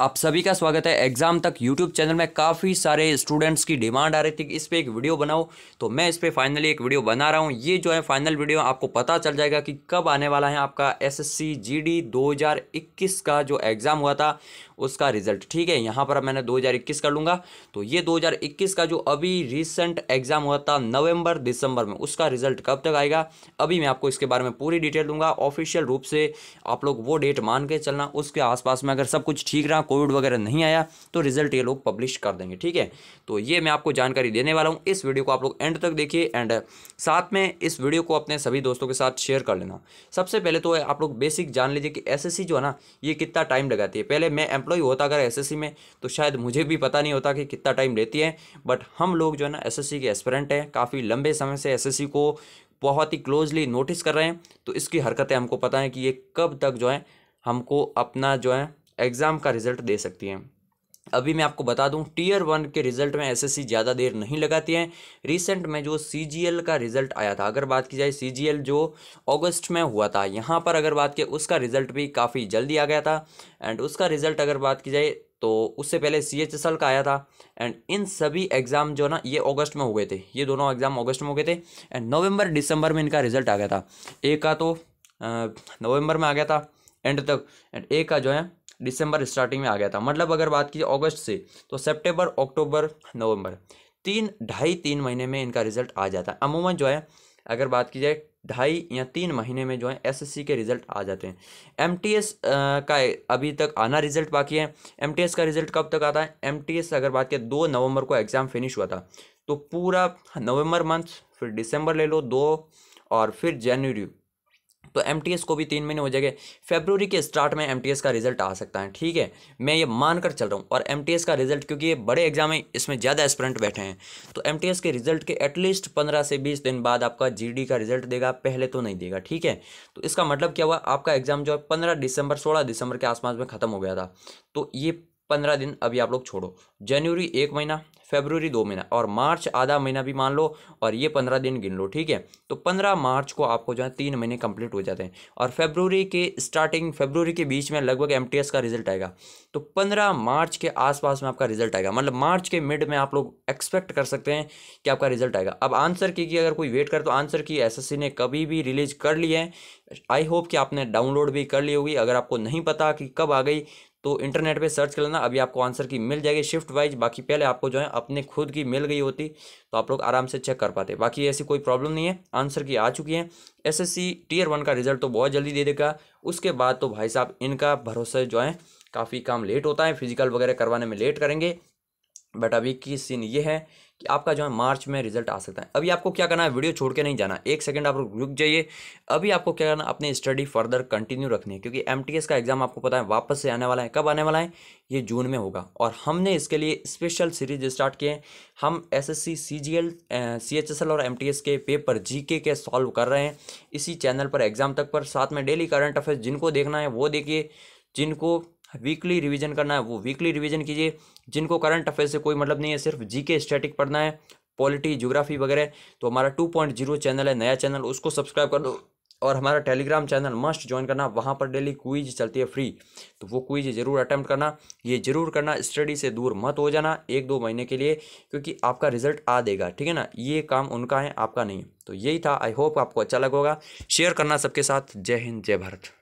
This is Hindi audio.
आप सभी का स्वागत है एग्ज़ाम तक यूट्यूब चैनल में काफ़ी सारे स्टूडेंट्स की डिमांड आ रही थी कि इस पर एक वीडियो बनाओ तो मैं इस पर फाइनली एक वीडियो बना रहा हूँ ये जो है फाइनल वीडियो आपको पता चल जाएगा कि कब आने वाला है आपका एसएससी जीडी 2021 का जो एग्ज़ाम हुआ था उसका रिजल्ट ठीक है यहाँ पर मैंने 2021 कर लूँगा तो ये 2021 का जो अभी रिसेंट एग्जाम हुआ था नवंबर दिसंबर में उसका रिजल्ट कब तक आएगा अभी मैं आपको इसके बारे में पूरी डिटेल दूंगा ऑफिशियल रूप से आप लोग वो डेट मान के चलना उसके आसपास में अगर सब कुछ ठीक रहा कोविड वगैरह नहीं आया तो रिजल्ट ये लोग पब्लिश कर देंगे ठीक है तो ये मैं आपको जानकारी देने वाला हूँ इस वीडियो को आप लोग एंड तक देखिए एंड साथ में इस वीडियो को अपने सभी दोस्तों के साथ शेयर कर लेना सबसे पहले तो आप लोग बेसिक जान लीजिए कि एस जो है ना ये कितना टाइम लगाती है पहले मैं एम्प्लॉय होता अगर एसएससी में तो शायद मुझे भी पता नहीं होता कि कितना टाइम लेती है बट हम लोग जो है ना एसएससी के एस्परेंट हैं काफ़ी लंबे समय से एसएससी को बहुत ही क्लोजली नोटिस कर रहे हैं तो इसकी हरकतें हमको पता है कि ये कब तक जो है हमको अपना जो है एग्ज़ाम का रिजल्ट दे सकती हैं अभी मैं आपको बता दूं टीयर वन के रिजल्ट में एसएससी ज़्यादा देर नहीं लगाती है रिसेंट में जो सीजीएल का रिजल्ट आया था अगर बात की जाए सीजीएल जो अगस्त में हुआ था यहाँ पर अगर बात की उसका रिजल्ट भी काफ़ी जल्दी आ गया था एंड उसका रिजल्ट अगर बात की जाए तो उससे पहले सी एच एस एल का आया था एंड इन सभी एग्ज़ाम जो ना ये अगस्त में हो गए थे ये दोनों एग्ज़ाम अगस्त में हो गए थे एंड नवम्बर दिसंबर में इनका रिजल्ट आ गया था एक का तो नवम्बर में आ गया था एंड तक एंड एक का जो है दिसंबर स्टार्टिंग में आ गया था मतलब अगर बात की अगस्त से तो सेप्टेम्बर अक्टूबर नवंबर तीन ढाई तीन महीने में इनका रिजल्ट आ जाता है अमूमन जो है अगर बात की जाए ढाई या तीन महीने में जो है एसएससी के रिजल्ट आ जाते हैं एमटीएस का अभी तक आना रिजल्ट बाकी है एमटीएस का रिजल्ट कब तक आता है एमटीएस अगर बात करें दो नवंबर को एग्ज़ाम फिनिश हुआ था तो पूरा नवंबर मंथ फिर दिसंबर ले लो दो और फिर जनवरी तो एम को भी तीन महीने हो जाएंगे फेब्रवरी के स्टार्ट में एम का रिजल्ट आ सकता है ठीक है मैं ये मानकर चल रहा हूँ और एम का रिजल्ट क्योंकि ये बड़े एग्जाम है इसमें ज़्यादा एस्परेंट बैठे हैं तो एम के रिजल्ट के एटलीस्ट पंद्रह से बीस दिन बाद आपका जी का रिजल्ट देगा पहले तो नहीं देगा ठीक है तो इसका मतलब क्या हुआ आपका एग्जाम जो है पंद्रह दिसंबर सोलह दिसंबर के आसपास में ख़त्म हो गया था तो ये पंद्रह दिन अभी आप लोग छोड़ो जनवरी एक महीना फेबररी दो महीना और मार्च आधा महीना भी मान लो और ये पंद्रह दिन गिन लो ठीक है तो पंद्रह मार्च को आपको जो है तीन महीने कंप्लीट हो जाते हैं और फेबररी के स्टार्टिंग फेबररी के बीच में लगभग एम का रिजल्ट आएगा तो पंद्रह मार्च के आसपास में आपका रिजल्ट आएगा मतलब मार्च के मिड में आप लोग एक्सपेक्ट कर सकते हैं कि आपका रिजल्ट आएगा अब आंसर की अगर कोई वेट करे तो आंसर की एस ने कभी भी रिलीज कर लिया है आई होप कि आपने डाउनलोड भी कर ली होगी अगर आपको नहीं पता कि कब आ गई तो इंटरनेट पे सर्च कर लेना अभी आपको आंसर की मिल जाएगी शिफ्ट वाइज बाकी पहले आपको जो है अपने खुद की मिल गई होती तो आप लोग आराम से चेक कर पाते बाकी ऐसी कोई प्रॉब्लम नहीं है आंसर की आ चुकी है एसएससी टीयर वन का रिजल्ट तो बहुत जल्दी दे देगा उसके बाद तो भाई साहब इनका भरोसा जो है काफ़ी काम लेट होता है फिजिकल वगैरह करवाने में लेट करेंगे बट अभी की सीन ये है कि आपका जो है मार्च में रिजल्ट आ सकता है अभी आपको क्या करना है वीडियो छोड़ के नहीं जाना एक सेकंड आप रुक जाइए अभी आपको क्या करना अपनी स्टडी फर्दर कंटिन्यू रखनी है क्योंकि एम का एग्जाम आपको पता है वापस से आने वाला है कब आने वाला है ये जून में होगा और हमने इसके लिए स्पेशल सीरीज स्टार्ट किए हैं हम एस एस सी और एम के पेपर जी के सॉल्व कर रहे हैं इसी चैनल पर एग्जाम तक पर साथ में डेली करंट अफेयर्स जिनको देखना है वो देखिए जिनको वीकली रिवीजन करना है वो वीकली रिवीजन कीजिए जिनको करंट अफेयर से कोई मतलब नहीं है सिर्फ जीके स्टैटिक पढ़ना है पॉलिटी ज्योग्राफी वगैरह तो हमारा टू पॉइंट जीरो चैनल है नया चैनल उसको सब्सक्राइब कर दो और हमारा टेलीग्राम चैनल मस्ट ज्वाइन करना वहाँ पर डेली क्विज चलती है फ्री तो वो क्विज जरूर अटैम्प्ट करना ये जरूर करना स्टडी से दूर मत हो जाना एक दो महीने के लिए क्योंकि आपका रिजल्ट आ देगा ठीक है ना ये काम उनका है आपका नहीं तो यही था आई होप आपको अच्छा लगेगा शेयर करना सबके साथ जय हिंद जय भारत